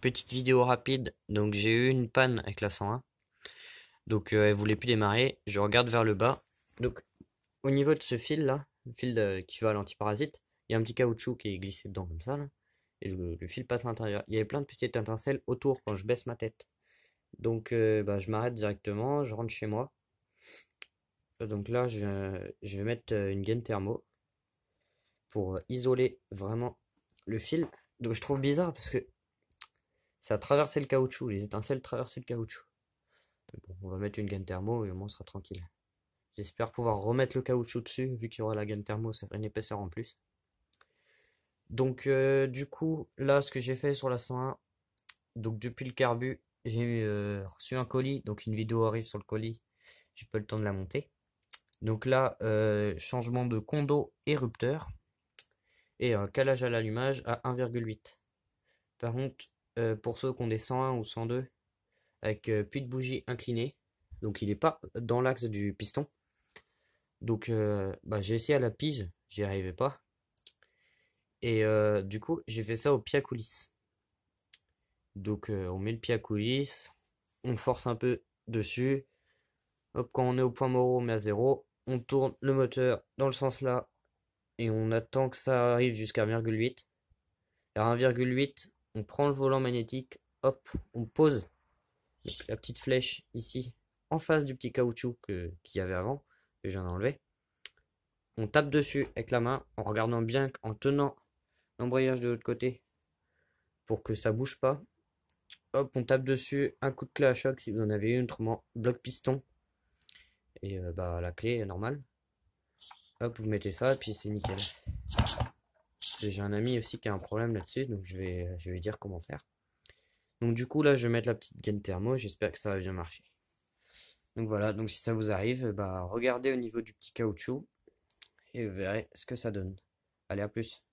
Petite vidéo rapide, donc j'ai eu une panne avec la 101. Donc elle euh, elle voulait plus démarrer, je regarde vers le bas. Donc au niveau de ce fil là, le fil euh, qui va à l'antiparasite, il y a un petit caoutchouc qui est glissé dedans comme ça et le, fil passe à l'intérieur. Il y avait plein de petites étincelles autour quand je baisse ma tête. Donc euh, bah, je m'arrête directement, je rentre chez moi. Donc là je, je vais mettre une gaine thermo pour isoler vraiment le fil. Donc je trouve bizarre parce que traverser le caoutchouc, les étincelles traverser le caoutchouc. Bon, on va mettre une gaine thermo et au moins on sera tranquille. J'espère pouvoir remettre le caoutchouc dessus, vu qu'il y aura la gaine thermo, ça fera une épaisseur en plus. Donc euh, du coup, là ce que j'ai fait sur la 101, donc depuis le carbu, j'ai euh, reçu un colis, donc une vidéo arrive sur le colis, j'ai pas le temps de la monter. Donc là, euh, changement de condo et rupteur et un calage à l'allumage à 1,8. Par contre, euh, pour ceux qui ont des 101 ou 102 avec euh, puis de bougie inclinée, Donc il n'est pas dans l'axe du piston. Donc euh, bah, j'ai essayé à la pige, j'y arrivais pas. Et du coup j'ai fait ça au pied à coulisses. Donc on met le pied à coulisses, on force un peu dessus. Hop, quand on est au point moro, on met à zéro. On tourne le moteur dans le sens là et on attend que ça arrive jusqu'à 1,8. À 1,8, on prend le volant magnétique, hop, on pose la petite flèche ici en face du petit caoutchouc qu'il y avait avant, que j'en enlevé. On tape dessus avec la main en regardant bien, en tenant l'embrayage de l'autre côté pour que ça bouge pas. Hop, on tape dessus un coup de clé à choc si vous en avez une, autrement bloc piston et euh, bah la clé est normale. Hop, vous mettez ça et puis c'est nickel j'ai un ami aussi qui a un problème là-dessus, donc je vais, je vais dire comment faire. Donc du coup là je vais mettre la petite gaine thermo, j'espère que ça va bien marcher. Donc voilà, donc si ça vous arrive, bah, regardez au niveau du petit caoutchouc et vous verrez ce que ça donne. Allez à plus.